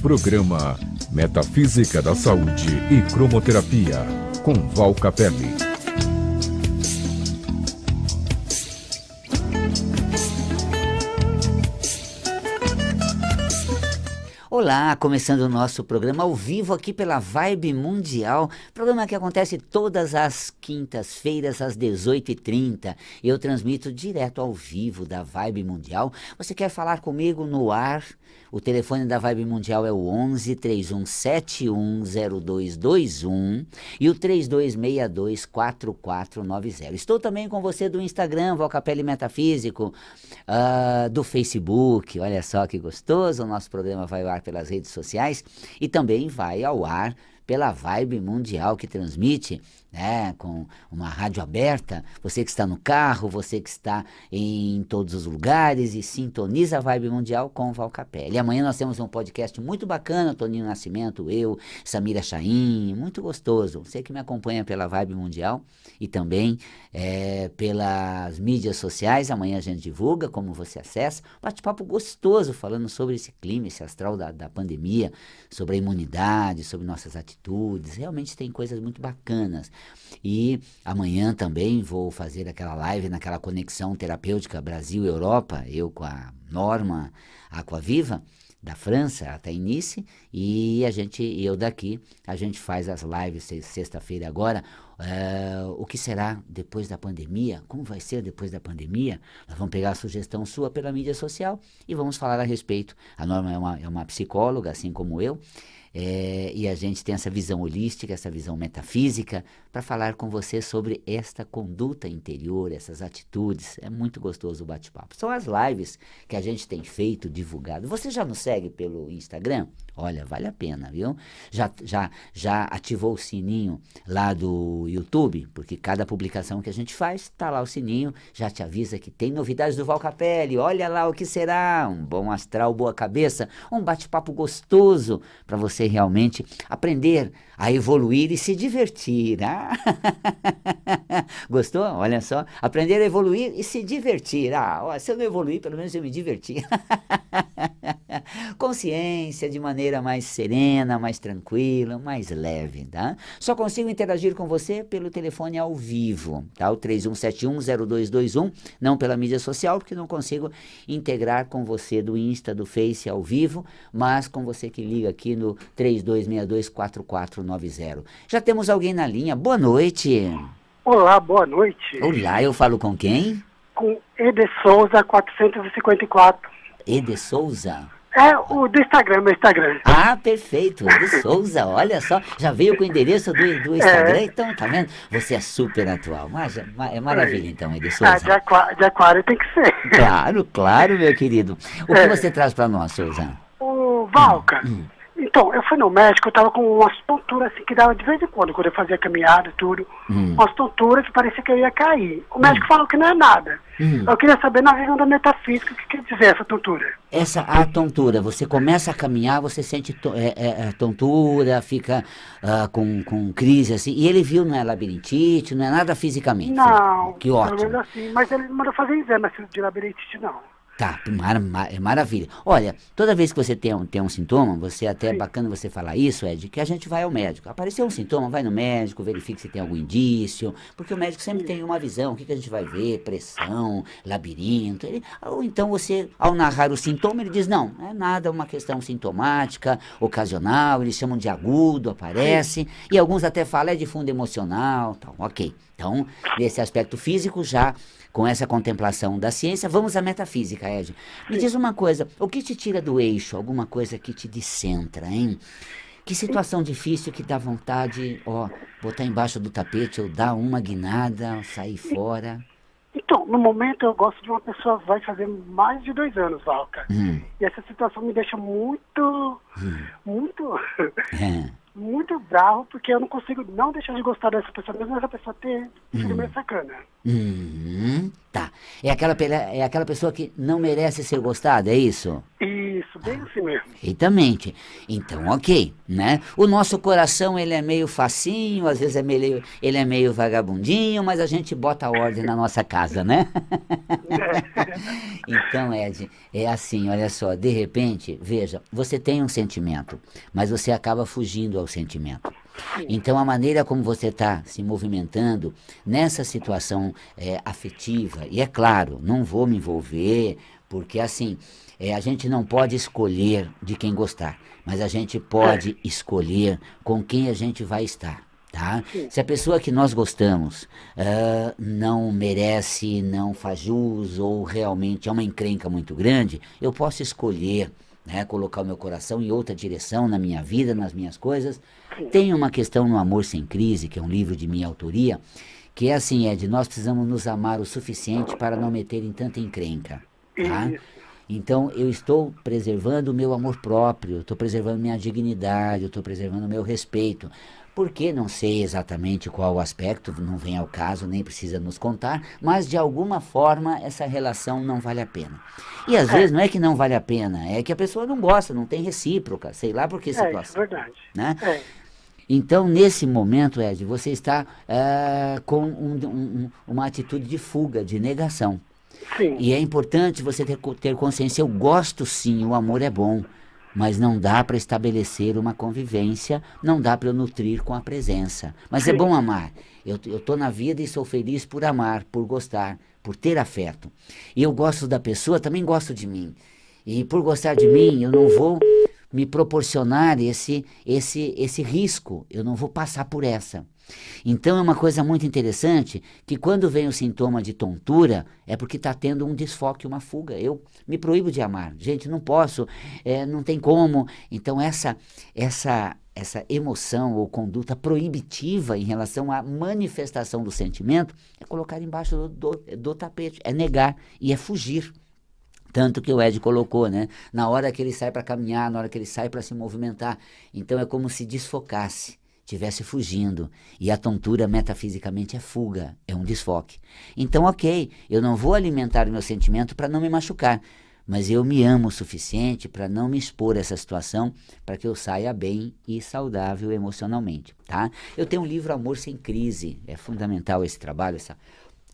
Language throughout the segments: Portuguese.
Programa Metafísica da Saúde e Cromoterapia, com Val Capelli. Olá, começando o nosso programa ao vivo aqui pela Vibe Mundial, programa que acontece todas as quintas-feiras às 18h30. Eu transmito direto ao vivo da Vibe Mundial. Você quer falar comigo no ar? O telefone da Vibe Mundial é o 11 31710221 e o 32624490. Estou também com você do Instagram, Valcapelli Metafísico, uh, do Facebook. Olha só que gostoso, o nosso programa vai ao ar pelas redes sociais e também vai ao ar pela vibe mundial que transmite, né, com uma rádio aberta, você que está no carro, você que está em todos os lugares e sintoniza a vibe mundial com o Valcapelli. E amanhã nós temos um podcast muito bacana, Toninho Nascimento, eu, Samira Chaim, muito gostoso. Você que me acompanha pela vibe mundial e também é, pelas mídias sociais, amanhã a gente divulga como você acessa. Bate-papo gostoso falando sobre esse clima, esse astral da, da pandemia, sobre a imunidade, sobre nossas atitudes atitudes. Realmente tem coisas muito bacanas. E amanhã também vou fazer aquela live naquela conexão terapêutica Brasil-Europa, eu com a Norma Aquaviva da França até início e a gente eu daqui a gente faz as lives sexta-feira agora uh, o que será depois da pandemia como vai ser depois da pandemia nós vamos pegar a sugestão sua pela mídia social e vamos falar a respeito a Norma é uma, é uma psicóloga assim como eu é, e a gente tem essa visão holística, essa visão metafísica, para falar com você sobre esta conduta interior, essas atitudes. É muito gostoso o bate-papo. São as lives que a gente tem feito, divulgado. Você já nos segue pelo Instagram? Olha, vale a pena, viu? Já, já, já ativou o sininho lá do YouTube? Porque cada publicação que a gente faz, tá lá o sininho, já te avisa que tem novidades do Valcapelli. Olha lá o que será. Um bom astral, boa cabeça, um bate-papo gostoso para você realmente aprender a evoluir e se divertir. Ah? Gostou? Olha só. Aprender a evoluir e se divertir. Ah, se eu não evoluir, pelo menos eu me diverti. Consciência de maneira maneira mais serena, mais tranquila, mais leve, tá? Só consigo interagir com você pelo telefone ao vivo, tá? O 31710221, não pela mídia social, porque não consigo integrar com você do Insta, do Face ao vivo, mas com você que liga aqui no 32624490. Já temos alguém na linha. Boa noite. Olá, boa noite. Olá, eu falo com quem? Com Ede Souza 454. Ede Souza? É o do Instagram, meu Instagram. Ah, perfeito. Do Souza, olha só. Já veio com o endereço do, do Instagram, é. então, tá vendo? Você é super atual. Mas, é, é, é. maravilha, então, Edir ah, Souza. Ah, de, aquário, de aquário tem que ser. Claro, claro, meu querido. O é. que você traz para nós, Souza? O Valca. Hum, hum. Então, eu fui no médico, eu tava com umas tonturas assim que dava de vez em quando, quando eu fazia caminhada, tudo. Hum. Umas tonturas que parecia que eu ia cair. O hum. médico hum. falou que não é nada. Hum. Eu queria saber na visão da metafísica o que quer dizer essa tontura. Essa a tontura, você começa a caminhar, você sente to, é, é, é tontura, fica uh, com, com crise assim. E ele viu, não é labirintite, não é nada fisicamente. Não, que ótimo. Assim, mas ele não mandou fazer exame assim, de labirintite, não. Tá, mar, mar, é maravilha. Olha, toda vez que você tem um, tem um sintoma, você até é bacana você falar isso, Ed, que a gente vai ao médico. Apareceu um sintoma, vai no médico, verifique se tem algum indício, porque o médico sempre tem uma visão, o que, que a gente vai ver, pressão, labirinto. Ele, ou então você, ao narrar o sintoma, ele diz, não, é nada, é uma questão sintomática, ocasional, eles chamam de agudo, aparece, e alguns até falam, é de fundo emocional, tal. ok. Então, nesse aspecto físico já com essa contemplação da ciência, vamos à metafísica, Ed. Me Sim. diz uma coisa, o que te tira do eixo? Alguma coisa que te descentra, hein? Que situação difícil que dá vontade, ó, botar embaixo do tapete, ou dar uma guinada, sair fora. Então, no momento eu gosto de uma pessoa vai fazer mais de dois anos, Valca. Hum. E essa situação me deixa muito, hum. muito é muito bravo, porque eu não consigo não deixar de gostar dessa pessoa, mesmo essa pessoa ter sido hum. meio sacana. Hum, tá. É aquela, é aquela pessoa que não merece ser gostada, é isso? Isso. Isso, bem ah, assim mesmo. Perfeitamente. Então, ok, né? O nosso coração, ele é meio facinho, às vezes é meio, ele é meio vagabundinho, mas a gente bota a ordem na nossa casa, né? então, Ed, é assim, olha só, de repente, veja, você tem um sentimento, mas você acaba fugindo ao sentimento. Então, a maneira como você está se movimentando nessa situação é, afetiva, e é claro, não vou me envolver, porque assim, é, a gente não pode escolher de quem gostar, mas a gente pode é. escolher com quem a gente vai estar. Tá? Se a pessoa que nós gostamos uh, não merece, não faz jus ou realmente é uma encrenca muito grande, eu posso escolher né, colocar o meu coração em outra direção na minha vida, nas minhas coisas. Tem uma questão no Amor Sem Crise, que é um livro de minha autoria, que é assim, Ed, nós precisamos nos amar o suficiente para não meter em tanta encrenca. Tá? Então eu estou preservando o meu amor próprio, estou preservando minha dignidade, estou preservando o meu respeito. Porque não sei exatamente qual o aspecto, não vem ao caso, nem precisa nos contar, mas de alguma forma essa relação não vale a pena. E às é. vezes não é que não vale a pena, é que a pessoa não gosta, não tem recíproca, sei lá por que é, é situação. É verdade. Né? É. Então, nesse momento, Ed, você está eh, com um, um, uma atitude de fuga, de negação. Sim. E é importante você ter, ter consciência. Eu gosto sim, o amor é bom. Mas não dá para estabelecer uma convivência, não dá para eu nutrir com a presença. Mas é sim. é bom amar. Eu estou na vida e sou feliz por amar, por gostar, por ter afeto. E eu gosto da pessoa, também gosto de mim. E por gostar de mim, eu não vou me proporcionar esse, esse, esse risco. Eu não vou passar por essa. Então é uma coisa muito interessante que quando vem o sintoma de tontura é porque está tendo um desfoque, uma fuga. Eu me proíbo de amar, gente, não posso, é, não tem como. Então essa essa essa emoção ou conduta proibitiva em relação à manifestação do sentimento é colocar embaixo do, do, do tapete, é negar e é fugir. Tanto que o Ed colocou, né? Na hora que ele sai para caminhar, na hora que ele sai para se movimentar. Então é como se desfocasse, tivesse fugindo. E a tontura metafisicamente é fuga, é um desfoque. Então, ok, eu não vou alimentar o meu sentimento para não me machucar. Mas eu me amo o suficiente para não me expor a essa situação, para que eu saia bem e saudável emocionalmente, tá? Eu tenho um livro Amor Sem Crise, é fundamental esse trabalho, essa,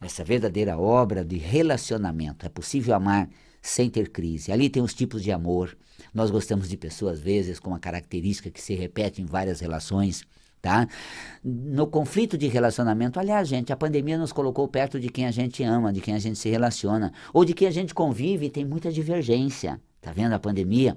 essa verdadeira obra de relacionamento. É possível amar sem ter crise. Ali tem os tipos de amor. Nós gostamos de pessoas, às vezes, com uma característica que se repete em várias relações. Tá? No conflito de relacionamento, aliás, gente, a pandemia nos colocou perto de quem a gente ama, de quem a gente se relaciona, ou de quem a gente convive e tem muita divergência. Tá vendo a pandemia?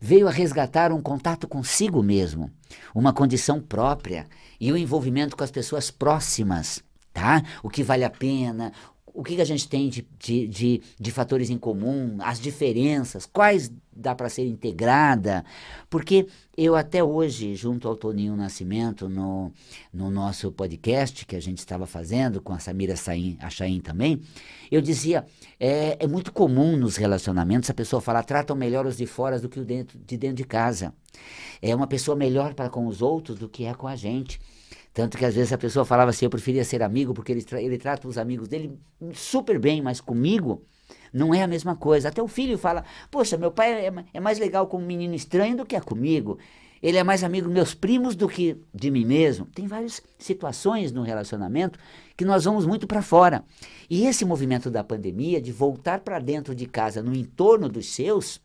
Veio a resgatar um contato consigo mesmo, uma condição própria e o um envolvimento com as pessoas próximas, tá? O que vale a pena, o que, que a gente tem de, de, de, de fatores em comum, as diferenças, quais dá para ser integrada, porque eu até hoje, junto ao Toninho Nascimento, no, no nosso podcast que a gente estava fazendo, com a Samira Saim, a também, eu dizia, é, é muito comum nos relacionamentos a pessoa falar, tratam melhor os de fora do que o dentro, de dentro de casa. É uma pessoa melhor para com os outros do que é com a gente. Tanto que às vezes a pessoa falava assim, eu preferia ser amigo, porque ele, tra ele trata os amigos dele super bem, mas comigo não é a mesma coisa. Até o filho fala, poxa, meu pai é, é mais legal com um menino estranho do que é comigo. Ele é mais amigo dos meus primos do que de mim mesmo. Tem várias situações no relacionamento que nós vamos muito para fora. E esse movimento da pandemia, de voltar para dentro de casa, no entorno dos seus,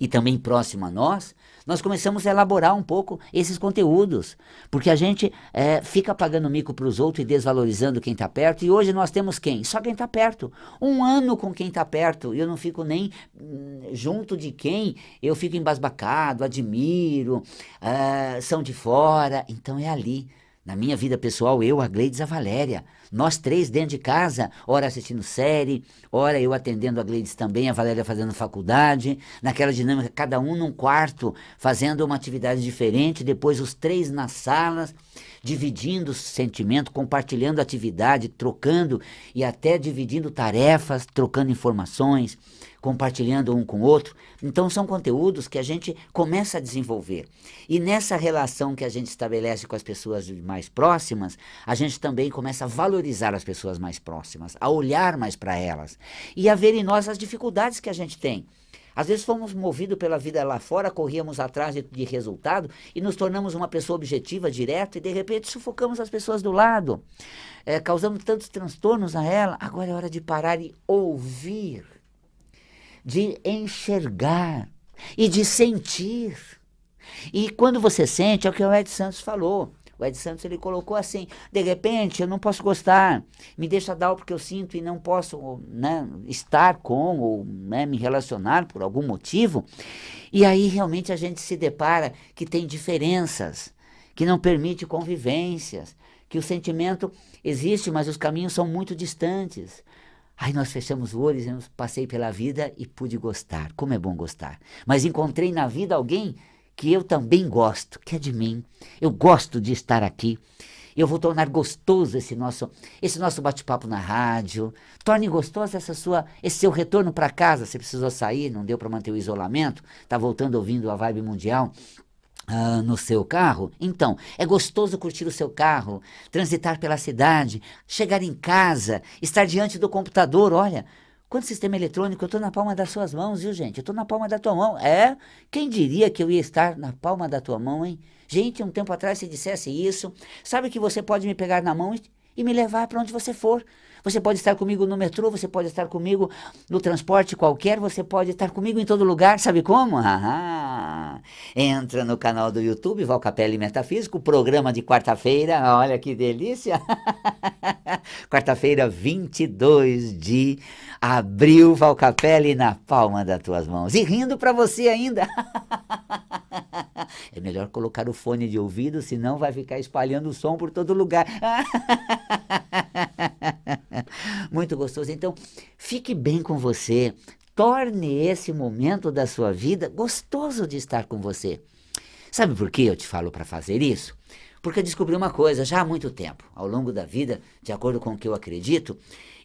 e também próximo a nós, nós começamos a elaborar um pouco esses conteúdos, porque a gente é, fica pagando mico para os outros e desvalorizando quem está perto, e hoje nós temos quem? Só quem está perto. Um ano com quem está perto, eu não fico nem hum, junto de quem eu fico embasbacado, admiro, é, são de fora, então é ali. Na minha vida pessoal, eu, a Gleides, a Valéria. Nós três dentro de casa, ora assistindo série, ora eu atendendo a Gleides também, a Valéria fazendo faculdade. Naquela dinâmica, cada um num quarto, fazendo uma atividade diferente. Depois os três nas salas, dividindo sentimento, compartilhando atividade, trocando e até dividindo tarefas, trocando informações, compartilhando um com o outro. Então, são conteúdos que a gente começa a desenvolver. E nessa relação que a gente estabelece com as pessoas mais próximas, a gente também começa a valorizar as pessoas mais próximas, a olhar mais para elas e a ver em nós as dificuldades que a gente tem. Às vezes fomos movidos pela vida lá fora, corríamos atrás de, de, resultado e nos tornamos uma pessoa objetiva, direta, e de repente sufocamos as pessoas do lado, é, causamos tantos transtornos a ela. Agora é hora de parar e ouvir de enxergar e de sentir. E quando você sente, é o que o Ed Santos falou. O Ed Santos ele colocou assim: de repente eu não posso gostar, me deixa dar o que eu sinto e não posso né, estar com ou né, me relacionar por algum motivo. E aí realmente a gente se depara que tem diferenças, que não permite convivências, que o sentimento existe, mas os caminhos são muito distantes. Aí nós fechamos o olho e dizemos, passei pela vida e pude gostar. Como é bom gostar. Mas encontrei na vida alguém que eu também gosto, que é de mim. Eu gosto de estar aqui. Eu vou tornar gostoso esse nosso, esse nosso bate-papo na rádio. Torne gostoso essa sua, esse seu retorno para casa. Você precisou sair, não deu para manter o isolamento, está voltando ouvindo a vibe mundial. Uh, no seu carro? Então, é gostoso curtir o seu carro, transitar pela cidade, chegar em casa, estar diante do computador, olha. Quanto sistema eletrônico, eu estou na palma das suas mãos, viu, gente? Eu estou na palma da tua mão. É? Quem diria que eu ia estar na palma da tua mão, hein? Gente, um tempo atrás se dissesse isso, sabe que você pode me pegar na mão e, e me levar para onde você for. Você pode estar comigo no metrô, você pode estar comigo no transporte qualquer, você pode estar comigo em todo lugar, sabe como? Ah, ah. entra no canal do YouTube, Valcapelli Capelli Metafísico, programa de quarta-feira, olha que delícia! quarta-feira, 22 de abril, Valcapelli na palma das tuas mãos. E rindo para você ainda! É melhor colocar o fone de ouvido, senão vai ficar espalhando o som por todo lugar. muito gostoso. Então, fique bem com você. Torne esse momento da sua vida gostoso de estar com você. Sabe por que eu te falo para fazer isso? Porque eu descobri uma coisa já há muito tempo, ao longo da vida, de acordo com o que eu acredito,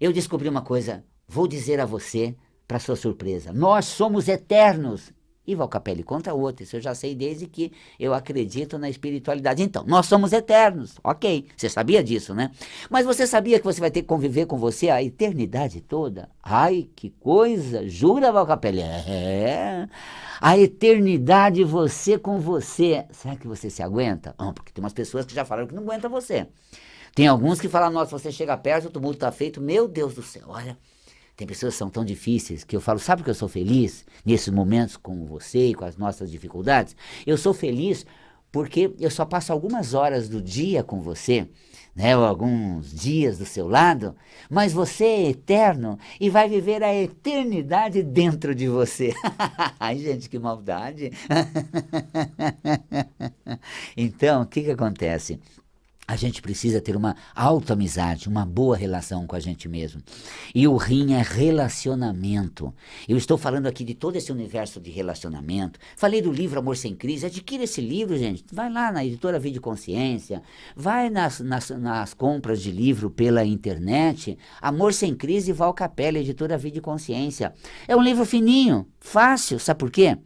eu descobri uma coisa, vou dizer a você para sua surpresa. Nós somos eternos e Valcapelli contra conta outra, isso eu já sei desde que eu acredito na espiritualidade. Então, nós somos eternos, ok, você sabia disso, né? Mas você sabia que você vai ter que conviver com você a eternidade toda? Ai, que coisa, jura Valcapelli? É, a eternidade você com você, será que você se aguenta? Ah, porque tem umas pessoas que já falaram que não aguenta você. Tem alguns que falam, nossa, você chega perto, o tumulto está feito, meu Deus do céu, olha... Tem pessoas que são tão difíceis que eu falo, sabe que eu sou feliz nesses momentos com você e com as nossas dificuldades? Eu sou feliz porque eu só passo algumas horas do dia com você, né, ou alguns dias do seu lado, mas você é eterno e vai viver a eternidade dentro de você. Ai, gente, que maldade! então, o que, que acontece? A gente precisa ter uma alta amizade, uma boa relação com a gente mesmo. E o rim é relacionamento. Eu estou falando aqui de todo esse universo de relacionamento. Falei do livro Amor Sem Crise. Adquira esse livro, gente. Vai lá na editora Vídeo Consciência. Vai nas, nas, nas, compras de livro pela internet. Amor Sem Crise, Val Capella, editora Vídeo Consciência. É um livro fininho, fácil. Sabe por quê?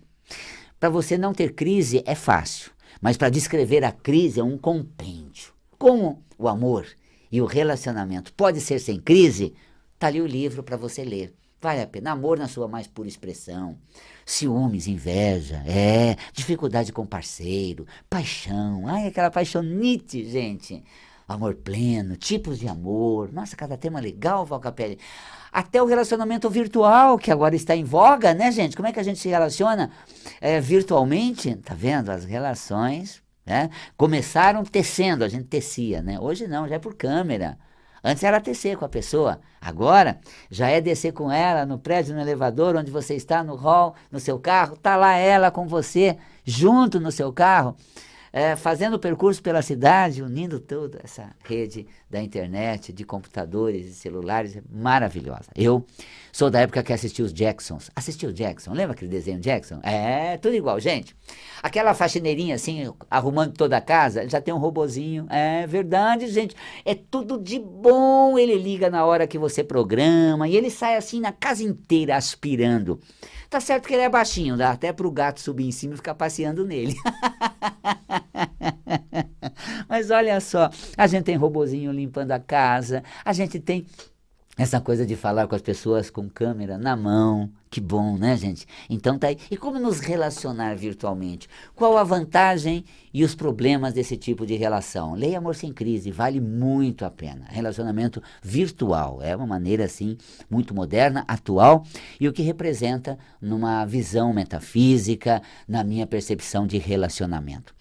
Para você não ter crise é fácil. Mas para descrever a crise é um compêndio como o amor e o relacionamento pode ser sem crise, está ali o livro para você ler. Vale a pena. Amor na sua mais pura expressão. Ciúmes, inveja, é. Dificuldade com parceiro, paixão. Ai, aquela paixonite, gente. Amor pleno, tipos de amor. Nossa, cada tema legal, Valcapelli. Até o relacionamento virtual, que agora está em voga, né, gente? Como é que a gente se relaciona é, virtualmente? Tá vendo? As relações né? Começaram tecendo, a gente tecia, né? Hoje não, já é por câmera. Antes era tecer com a pessoa, agora já é descer com ela no prédio, no elevador, onde você está, no hall, no seu carro, tá lá ela com você, junto no seu carro é, fazendo percurso pela cidade, unindo toda essa rede da internet, de computadores e celulares, é maravilhosa. Eu sou da época que assisti os Jacksons. Assistiu o Jackson? Lembra aquele desenho Jackson? É, tudo igual, gente. Aquela faxineirinha assim, arrumando toda a casa, já tem um robozinho. É verdade, gente. É tudo de bom. Ele liga na hora que você programa e ele sai assim na casa inteira aspirando. Tá certo que ele é baixinho, dá até pro gato subir em cima e ficar passeando nele. Mas olha só, a gente tem robozinho limpando a casa, a gente tem essa coisa de falar com as pessoas com câmera na mão, que bom, né, gente? Então tá aí. E como nos relacionar virtualmente? Qual a vantagem e os problemas desse tipo de relação? Leia Amor Sem Crise, vale muito a pena. Relacionamento virtual é uma maneira, assim, muito moderna, atual e o que representa numa visão metafísica, na minha percepção de relacionamento.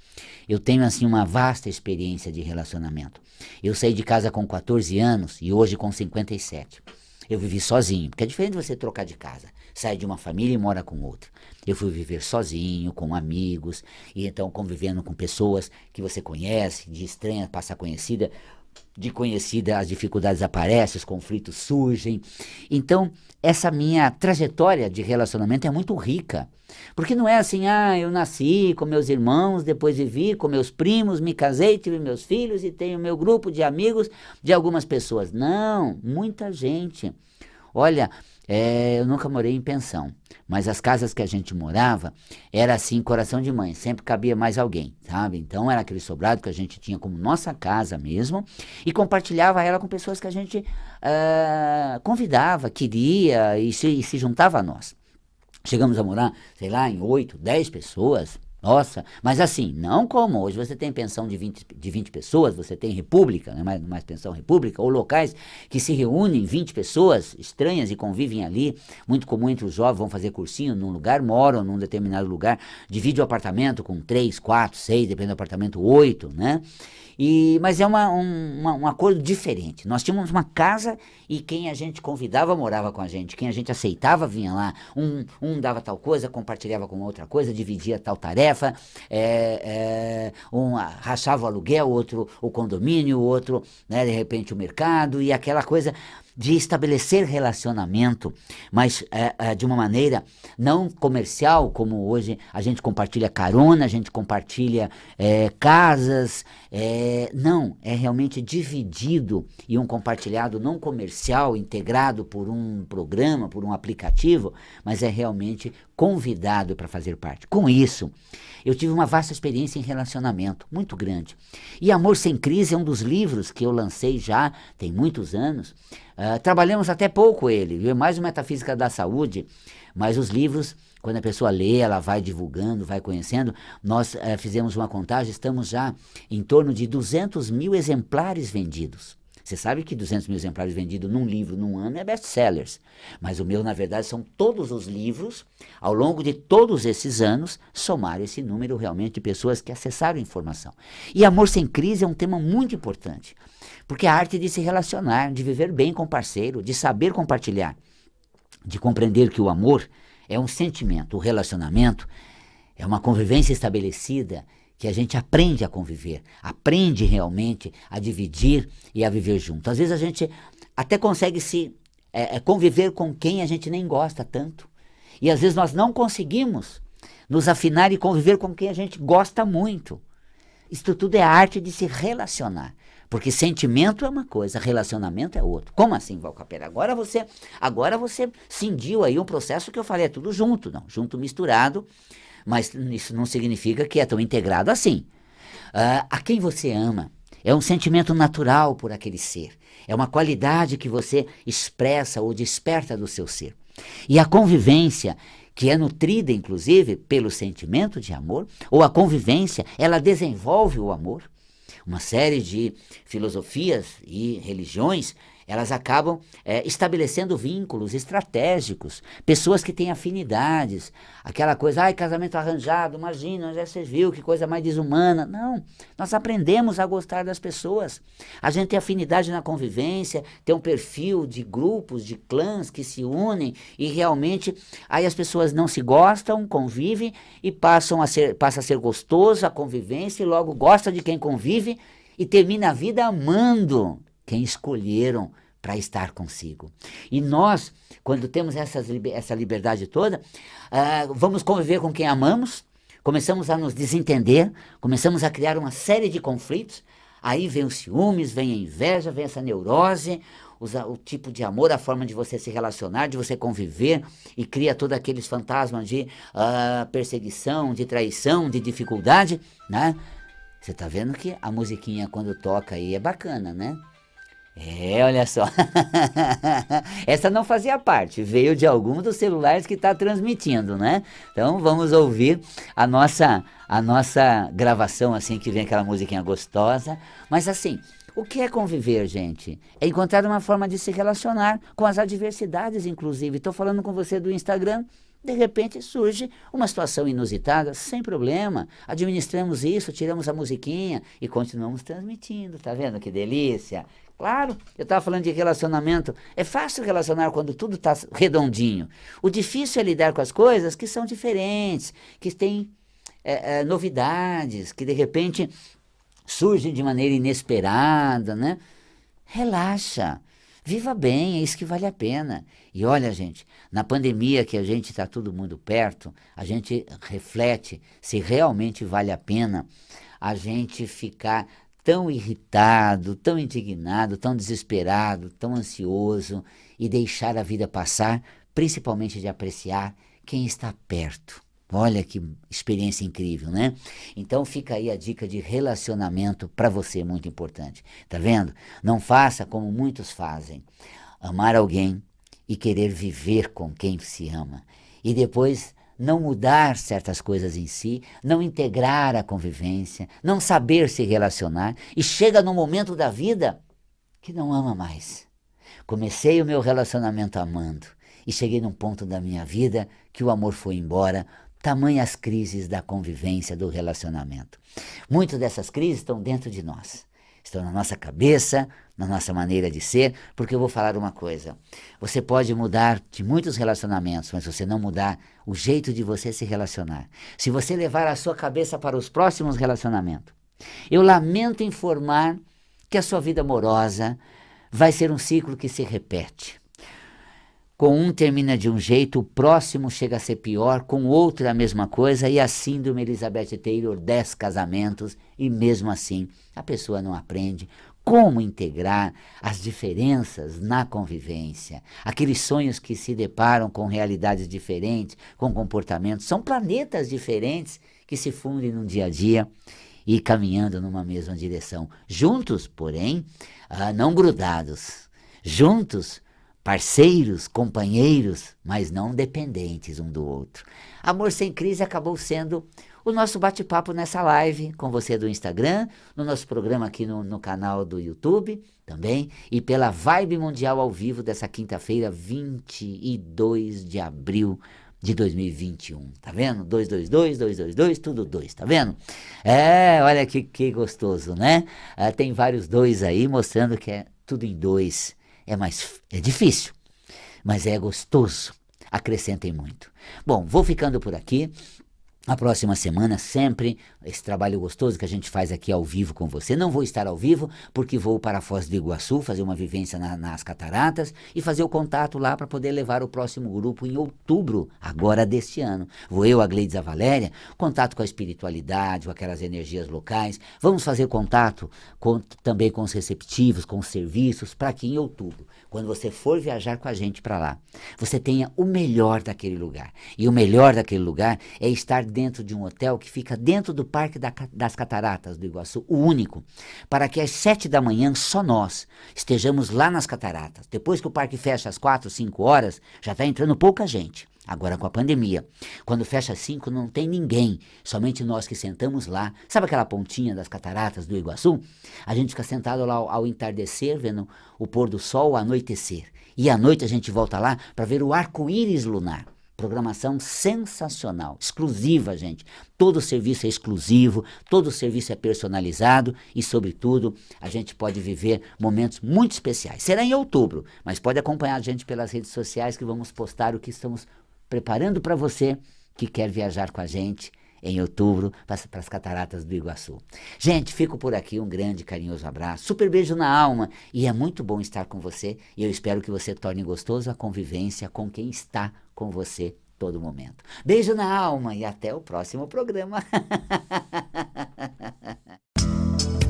Eu tenho assim uma vasta experiência de relacionamento. Eu saí de casa com 14 anos e hoje com 57. Eu vivi sozinho, porque é diferente você trocar de casa, sair de uma família e mora com outra. Eu fui viver sozinho, com amigos, e então convivendo com pessoas que você conhece, de estranha, passar conhecida, de conhecida, as dificuldades aparecem, os conflitos surgem. Então, essa minha trajetória de relacionamento é muito rica. Porque não é assim, ah, eu nasci com meus irmãos, depois vivi com meus primos, me casei, tive meus filhos e tenho meu grupo de amigos de algumas pessoas. Não, muita gente. Olha, é, eu nunca morei em pensão, mas as casas que a gente morava era assim, coração de mãe, sempre cabia mais alguém, sabe? Então era aquele sobrado que a gente tinha como nossa casa mesmo e compartilhava ela com pessoas que a gente uh, convidava, queria e se, e se juntava a nós. Chegamos a morar, sei lá, em oito, dez pessoas, nossa, mas assim, não como hoje você tem pensão de 20, de 20 pessoas, você tem república, é mais, mais pensão república, ou locais que se reúnem 20 pessoas estranhas e convivem ali, muito comum entre os jovens, vão fazer cursinho num lugar, moram num determinado lugar, divide o apartamento com 3, 4, 6, depende do apartamento, 8, né? E, mas é uma, um, uma, um acordo diferente. Nós tínhamos uma casa e quem a gente convidava morava com a gente, quem a gente aceitava vinha lá. Um, um dava tal coisa, compartilhava com outra coisa, dividia tal tarefa, é, é, um rachava o aluguel, outro o condomínio, outro, né, de repente, o mercado e aquela coisa de estabelecer relacionamento, mas é, é, de uma maneira não comercial, como hoje a gente compartilha carona, a gente compartilha é, casas. É, não, é realmente dividido e um compartilhado não comercial, integrado por um programa, por um aplicativo, mas é realmente convidado para fazer parte. Com isso, eu tive uma vasta experiência em relacionamento, muito grande. E Amor Sem Crise é um dos livros que eu lancei já tem muitos anos, ah, trabalhamos até pouco ele, viu? É mais o Metafísica da Saúde, mas os livros, quando a pessoa lê, ela vai divulgando, vai conhecendo. Nós uh, fizemos uma contagem, estamos já em torno de 200 mil exemplares vendidos. Você sabe que 200 mil exemplares vendidos num livro num ano é best-sellers. Mas o meu, na verdade, são todos os livros, ao longo de todos esses anos, somar esse número realmente de pessoas que acessaram a informação. E amor sem crise é um tema muito importante, porque a arte de se relacionar, de viver bem com o parceiro, de saber compartilhar, de compreender que o amor é um sentimento, o relacionamento é uma convivência estabelecida que a gente aprende a conviver, aprende realmente a dividir e a viver junto. Às vezes a gente até consegue se é, é, conviver com quem a gente nem gosta tanto. E às vezes nós não conseguimos nos afinar e conviver com quem a gente gosta muito. Isso tudo é arte de se relacionar. Porque sentimento é uma coisa, relacionamento é outro. Como assim, Valcapera? Agora você, agora você cindiu aí um processo que eu falei, é tudo junto, não, junto misturado mas isso não significa que é tão integrado assim. Uh, a quem você ama é um sentimento natural por aquele ser, é uma qualidade que você expressa ou desperta do seu ser. E a convivência, que é nutrida inclusive pelo sentimento de amor, ou a convivência, ela desenvolve o amor. Uma série de filosofias e religiões elas acabam é, estabelecendo vínculos estratégicos, pessoas que têm afinidades, aquela coisa, ai, casamento arranjado, imagina, já você viu, que coisa mais desumana. Não, nós aprendemos a gostar das pessoas. A gente tem afinidade na convivência, tem um perfil de grupos, de clãs que se unem e realmente aí as pessoas não se gostam, convivem e passam a ser, passa a ser gostoso a convivência e logo gosta de quem convive e termina a vida amando quem escolheram para estar consigo. E nós, quando temos essas, essa liberdade toda, uh, vamos conviver com quem amamos, começamos a nos desentender, começamos a criar uma série de conflitos. Aí vem os ciúmes, vem a inveja, vem essa neurose, o tipo de amor, a forma de você se relacionar, de você conviver e cria todos aqueles fantasmas de uh, perseguição, de traição, de dificuldade, né? Você tá vendo que a musiquinha quando toca aí é bacana, né? É, olha só. Essa não fazia parte, veio de algum dos celulares que está transmitindo, né? Então vamos ouvir a nossa a nossa gravação assim que vem aquela musiquinha gostosa, mas assim, o que é conviver, gente? É encontrar uma forma de se relacionar com as adversidades, inclusive. Estou falando com você do Instagram, de repente surge uma situação inusitada, sem problema. Administramos isso, tiramos a musiquinha e continuamos transmitindo. Tá vendo que delícia? Claro, eu estava falando de relacionamento. É fácil relacionar quando tudo está redondinho. O difícil é lidar com as coisas que são diferentes, que têm é, é, novidades, que de repente surgem de maneira inesperada, né? Relaxa, viva bem, é isso que vale a pena. E olha, gente, na pandemia que a gente está todo mundo perto, a gente reflete se realmente vale a pena a gente ficar tão irritado, tão indignado, tão desesperado, tão ansioso e deixar a vida passar, principalmente de apreciar quem está perto. Olha que experiência incrível, né? Então fica aí a dica de relacionamento para você muito importante. Tá vendo? Não faça como muitos fazem, amar alguém e querer viver com quem se ama e depois não mudar certas coisas em si, não integrar a convivência, não saber se relacionar e chega num momento da vida que não ama mais. Comecei o meu relacionamento amando e cheguei num ponto da minha vida que o amor foi embora, tamanhas crises da convivência, do relacionamento. Muitas dessas crises estão dentro de nós, estão na nossa cabeça, na nossa maneira de ser, porque eu vou falar uma coisa. Você pode mudar de muitos relacionamentos, mas você não mudar o jeito de você se relacionar. Se você levar a sua cabeça para os próximos relacionamentos, eu lamento informar que a sua vida amorosa vai ser um ciclo que se repete. Com um termina de um jeito, o próximo chega a ser pior, com outro é a mesma coisa, e a síndrome Elizabeth Taylor, dez casamentos, e mesmo assim a pessoa não aprende, como integrar as diferenças na convivência. Aqueles sonhos que se deparam com realidades diferentes, com comportamentos, são planetas diferentes que se fundem no dia a dia e caminhando numa mesma direção. Juntos, porém, ah, não grudados. Juntos, parceiros, companheiros, mas não dependentes um do outro. Amor sem crise acabou sendo o nosso bate-papo nessa live com você do Instagram, no nosso programa aqui no, no canal do YouTube também e pela Vibe Mundial ao vivo dessa quinta-feira, 22 de abril de 2021, tá vendo? 222, 222, tudo dois, tá vendo? É, olha que, que gostoso, né? É, tem vários dois aí mostrando que é tudo em dois. É mais é difícil, mas é gostoso. Acrescentem muito. Bom, vou ficando por aqui. A próxima semana, sempre esse trabalho gostoso que a gente faz aqui ao vivo com você. Não vou estar ao vivo, porque vou para a Foz do Iguaçu fazer uma vivência na, nas cataratas e fazer o contato lá para poder levar o próximo grupo em outubro, agora deste ano. Vou eu, a Gleides a Valéria, contato com a espiritualidade, com aquelas energias locais. Vamos fazer contato com, também com os receptivos, com os serviços, para que em outubro, quando você for viajar com a gente para lá, você tenha o melhor daquele lugar. E o melhor daquele lugar é estar dentro de um hotel que fica dentro do Parque das Cataratas do Iguaçu, o único, para que às sete da manhã só nós estejamos lá nas cataratas. Depois que o parque fecha às quatro, cinco horas, já está entrando pouca gente. Agora com a pandemia, quando fecha às cinco não tem ninguém, somente nós que sentamos lá. Sabe aquela pontinha das cataratas do Iguaçu? A gente fica sentado lá ao, ao entardecer, vendo o pôr do sol, o anoitecer. E à noite a gente volta lá para ver o arco-íris lunar. Programação sensacional, exclusiva, gente. Todo serviço é exclusivo, todo serviço é personalizado e, sobretudo, a gente pode viver momentos muito especiais. Será em outubro, mas pode acompanhar a gente pelas redes sociais que vamos postar o que estamos preparando para você que quer viajar com a gente em outubro para as Cataratas do Iguaçu. Gente, fico por aqui. Um grande carinhoso abraço, super beijo na alma e é muito bom estar com você. E eu espero que você torne gostoso a convivência com quem está com você todo momento. Beijo na alma e até o próximo programa.